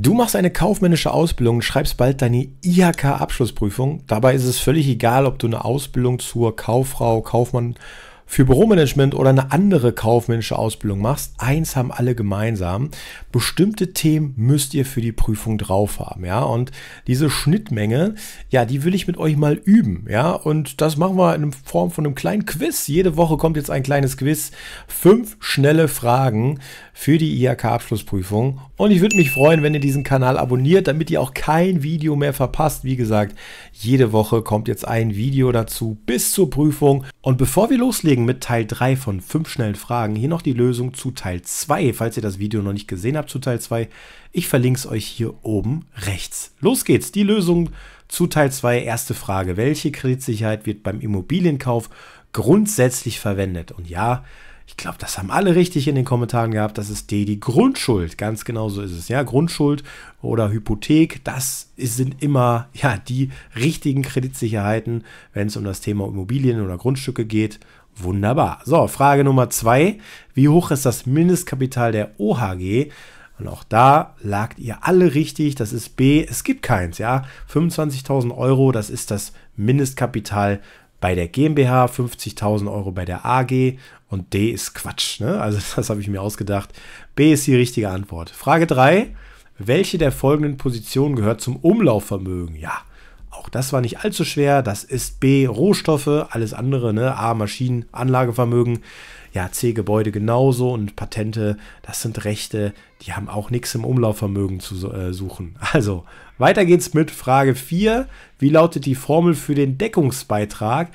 Du machst eine kaufmännische Ausbildung und schreibst bald deine IHK-Abschlussprüfung. Dabei ist es völlig egal, ob du eine Ausbildung zur Kauffrau, Kaufmann für Büromanagement oder eine andere kaufmännische Ausbildung machst, eins haben alle gemeinsam. Bestimmte Themen müsst ihr für die Prüfung drauf haben, ja. Und diese Schnittmenge, ja, die will ich mit euch mal üben, ja. Und das machen wir in Form von einem kleinen Quiz. Jede Woche kommt jetzt ein kleines Quiz. Fünf schnelle Fragen für die IHK-Abschlussprüfung. Und ich würde mich freuen, wenn ihr diesen Kanal abonniert, damit ihr auch kein Video mehr verpasst. Wie gesagt, jede Woche kommt jetzt ein Video dazu bis zur Prüfung. Und bevor wir loslegen, deswegen mit Teil 3 von 5 schnellen Fragen hier noch die Lösung zu Teil 2, falls ihr das Video noch nicht gesehen habt zu Teil 2. Ich verlinke es euch hier oben rechts. Los geht's, die Lösung zu Teil 2, erste Frage. Welche Kreditsicherheit wird beim Immobilienkauf grundsätzlich verwendet? Und ja, ich glaube, das haben alle richtig in den Kommentaren gehabt. Das ist die, die Grundschuld. Ganz genau so ist es. Ja, Grundschuld oder Hypothek, das sind immer ja, die richtigen Kreditsicherheiten, wenn es um das Thema Immobilien oder Grundstücke geht. Wunderbar. So, Frage Nummer zwei. Wie hoch ist das Mindestkapital der OHG? Und auch da lagt ihr alle richtig. Das ist B. Es gibt keins, ja. 25.000 Euro, das ist das Mindestkapital bei der GmbH, 50.000 Euro bei der AG und D ist Quatsch. Ne? Also das habe ich mir ausgedacht. B ist die richtige Antwort. Frage 3. Welche der folgenden Positionen gehört zum Umlaufvermögen? Ja, auch das war nicht allzu schwer. Das ist B, Rohstoffe, alles andere, ne? A, Maschinen, Anlagevermögen. Ja, C, Gebäude genauso und Patente, das sind Rechte, die haben auch nichts im Umlaufvermögen zu äh, suchen. Also, weiter geht's mit Frage 4. Wie lautet die Formel für den Deckungsbeitrag?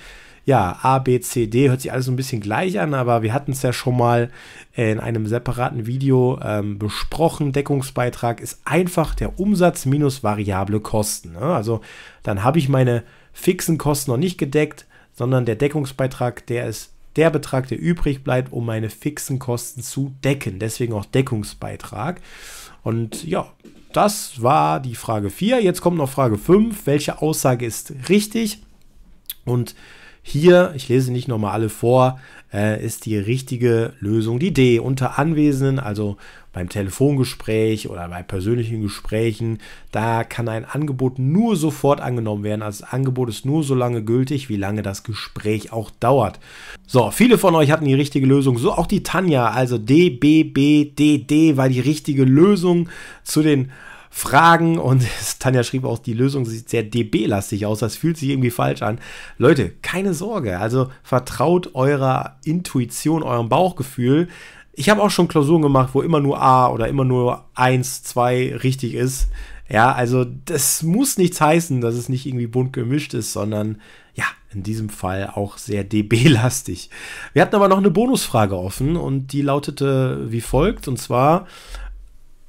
ja, A, B, C, D hört sich alles so ein bisschen gleich an, aber wir hatten es ja schon mal äh, in einem separaten Video ähm, besprochen. Deckungsbeitrag ist einfach der Umsatz minus variable Kosten. Ne? Also dann habe ich meine fixen Kosten noch nicht gedeckt, sondern der Deckungsbeitrag, der ist der Betrag, der übrig bleibt, um meine fixen Kosten zu decken. Deswegen auch Deckungsbeitrag. Und ja, das war die Frage 4. Jetzt kommt noch Frage 5. Welche Aussage ist richtig? Und hier, ich lese nicht nochmal alle vor, äh, ist die richtige Lösung die D. Unter Anwesenden, also beim Telefongespräch oder bei persönlichen Gesprächen, da kann ein Angebot nur sofort angenommen werden. Also das Angebot ist nur so lange gültig, wie lange das Gespräch auch dauert. So, viele von euch hatten die richtige Lösung, so auch die Tanja, also D, B, B, D, D war die richtige Lösung zu den Fragen und Tanja schrieb auch, die Lösung sieht sehr DB-lastig aus, das fühlt sich irgendwie falsch an. Leute, keine Sorge, also vertraut eurer Intuition, eurem Bauchgefühl. Ich habe auch schon Klausuren gemacht, wo immer nur A oder immer nur 1, 2 richtig ist. Ja, also das muss nichts heißen, dass es nicht irgendwie bunt gemischt ist, sondern ja, in diesem Fall auch sehr DB-lastig. Wir hatten aber noch eine Bonusfrage offen und die lautete wie folgt, und zwar,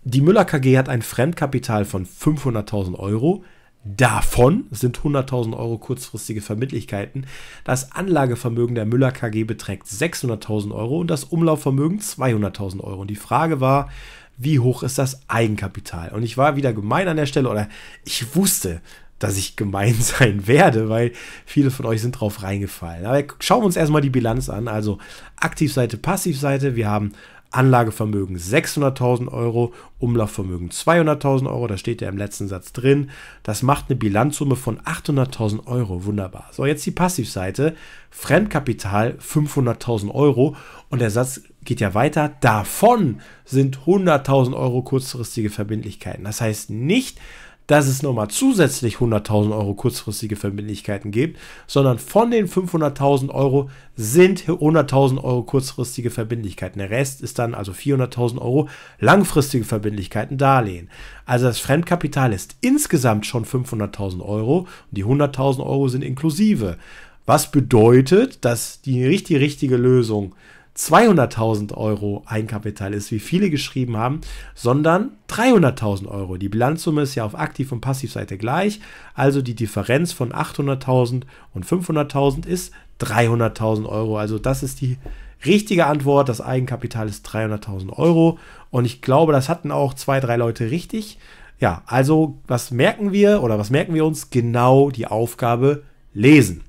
die Müller KG hat ein Fremdkapital von 500.000 Euro. Davon sind 100.000 Euro kurzfristige Vermittlichkeiten. Das Anlagevermögen der Müller KG beträgt 600.000 Euro und das Umlaufvermögen 200.000 Euro. Und die Frage war, wie hoch ist das Eigenkapital? Und ich war wieder gemein an der Stelle oder ich wusste, dass ich gemein sein werde, weil viele von euch sind drauf reingefallen. Aber schauen wir uns erstmal die Bilanz an. Also Aktivseite, Passivseite. Wir haben Anlagevermögen 600.000 Euro, Umlaufvermögen 200.000 Euro, da steht ja im letzten Satz drin. Das macht eine Bilanzsumme von 800.000 Euro, wunderbar. So, jetzt die Passivseite, Fremdkapital 500.000 Euro und der Satz geht ja weiter. Davon sind 100.000 Euro kurzfristige Verbindlichkeiten. Das heißt nicht, dass es nochmal zusätzlich 100.000 Euro kurzfristige Verbindlichkeiten gibt, sondern von den 500.000 Euro sind 100.000 Euro kurzfristige Verbindlichkeiten. Der Rest ist dann also 400.000 Euro langfristige Verbindlichkeiten, Darlehen. Also das Fremdkapital ist insgesamt schon 500.000 Euro und die 100.000 Euro sind inklusive. Was bedeutet, dass die richtig, richtige Lösung 200.000 Euro Eigenkapital ist, wie viele geschrieben haben, sondern 300.000 Euro. Die Bilanzsumme ist ja auf Aktiv- und Passivseite gleich, also die Differenz von 800.000 und 500.000 ist 300.000 Euro. Also das ist die richtige Antwort. Das Eigenkapital ist 300.000 Euro und ich glaube, das hatten auch zwei, drei Leute richtig. Ja, also was merken wir oder was merken wir uns? Genau die Aufgabe lesen.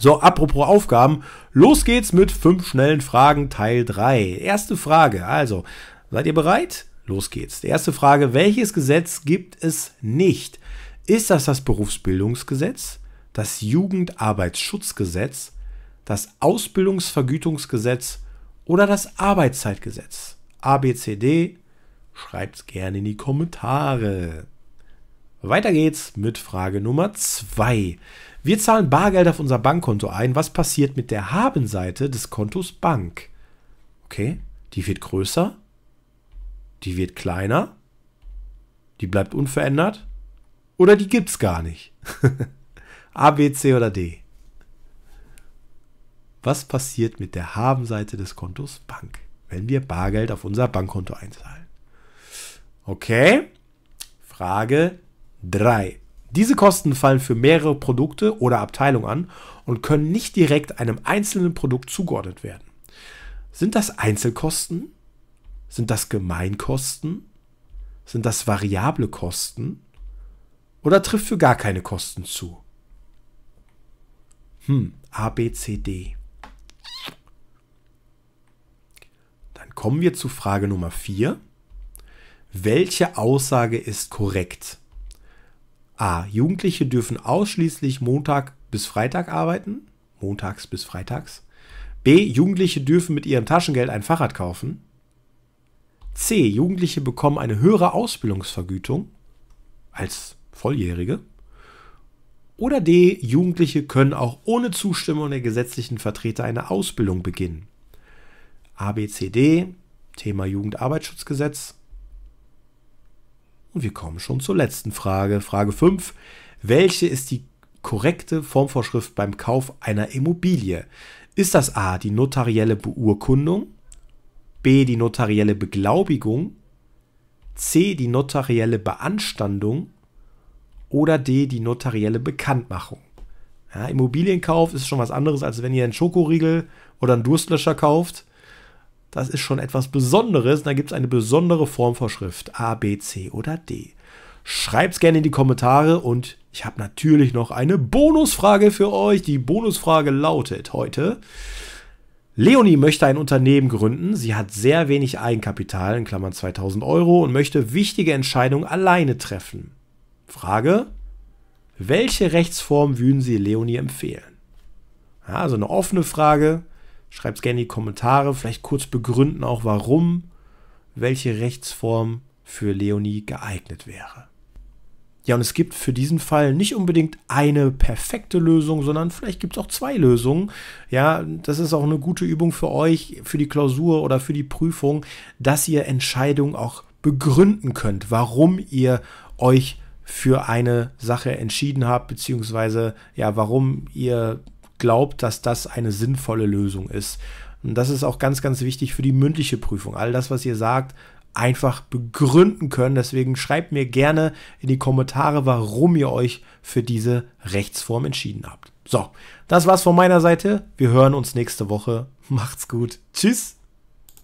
So, apropos Aufgaben, los geht's mit fünf schnellen Fragen Teil 3. Erste Frage, also, seid ihr bereit? Los geht's. Die erste Frage, welches Gesetz gibt es nicht? Ist das das Berufsbildungsgesetz, das Jugendarbeitsschutzgesetz, das Ausbildungsvergütungsgesetz oder das Arbeitszeitgesetz? ABCD, schreibt's gerne in die Kommentare. Weiter geht's mit Frage Nummer 2. Wir zahlen Bargeld auf unser Bankkonto ein. Was passiert mit der Habenseite des Kontos Bank? Okay, die wird größer, die wird kleiner, die bleibt unverändert oder die gibt's gar nicht. A, B, C oder D. Was passiert mit der Habenseite des Kontos Bank, wenn wir Bargeld auf unser Bankkonto einzahlen? Okay, Frage 3. Diese Kosten fallen für mehrere Produkte oder Abteilungen an und können nicht direkt einem einzelnen Produkt zugeordnet werden. Sind das Einzelkosten? Sind das Gemeinkosten? Sind das variable Kosten? Oder trifft für gar keine Kosten zu? Hm, A, B, C, D. Dann kommen wir zu Frage Nummer 4. Welche Aussage ist korrekt? A. Jugendliche dürfen ausschließlich Montag bis Freitag arbeiten. Montags bis Freitags. B. Jugendliche dürfen mit ihrem Taschengeld ein Fahrrad kaufen. C. Jugendliche bekommen eine höhere Ausbildungsvergütung als Volljährige. Oder D. Jugendliche können auch ohne Zustimmung der gesetzlichen Vertreter eine Ausbildung beginnen. A, B, C, D. Thema Jugendarbeitsschutzgesetz. Und wir kommen schon zur letzten Frage. Frage 5. Welche ist die korrekte Formvorschrift beim Kauf einer Immobilie? Ist das A die notarielle Beurkundung, B die notarielle Beglaubigung, C die notarielle Beanstandung oder D die notarielle Bekanntmachung? Ja, Immobilienkauf ist schon was anderes, als wenn ihr einen Schokoriegel oder einen Durstlöscher kauft. Das ist schon etwas Besonderes. Da gibt es eine besondere Formvorschrift. A, B, C oder D. Schreibt's gerne in die Kommentare und ich habe natürlich noch eine Bonusfrage für euch. Die Bonusfrage lautet heute: Leonie möchte ein Unternehmen gründen. Sie hat sehr wenig Eigenkapital, in Klammern 2000 Euro, und möchte wichtige Entscheidungen alleine treffen. Frage: Welche Rechtsform würden Sie Leonie empfehlen? Ja, also eine offene Frage, Schreibt es gerne in die Kommentare, vielleicht kurz begründen auch, warum welche Rechtsform für Leonie geeignet wäre. Ja, und es gibt für diesen Fall nicht unbedingt eine perfekte Lösung, sondern vielleicht gibt es auch zwei Lösungen. Ja, das ist auch eine gute Übung für euch, für die Klausur oder für die Prüfung, dass ihr Entscheidungen auch begründen könnt, warum ihr euch für eine Sache entschieden habt, beziehungsweise ja, warum ihr glaubt, dass das eine sinnvolle Lösung ist. Und das ist auch ganz, ganz wichtig für die mündliche Prüfung. All das, was ihr sagt, einfach begründen können. Deswegen schreibt mir gerne in die Kommentare, warum ihr euch für diese Rechtsform entschieden habt. So, das war's von meiner Seite. Wir hören uns nächste Woche. Macht's gut. Tschüss.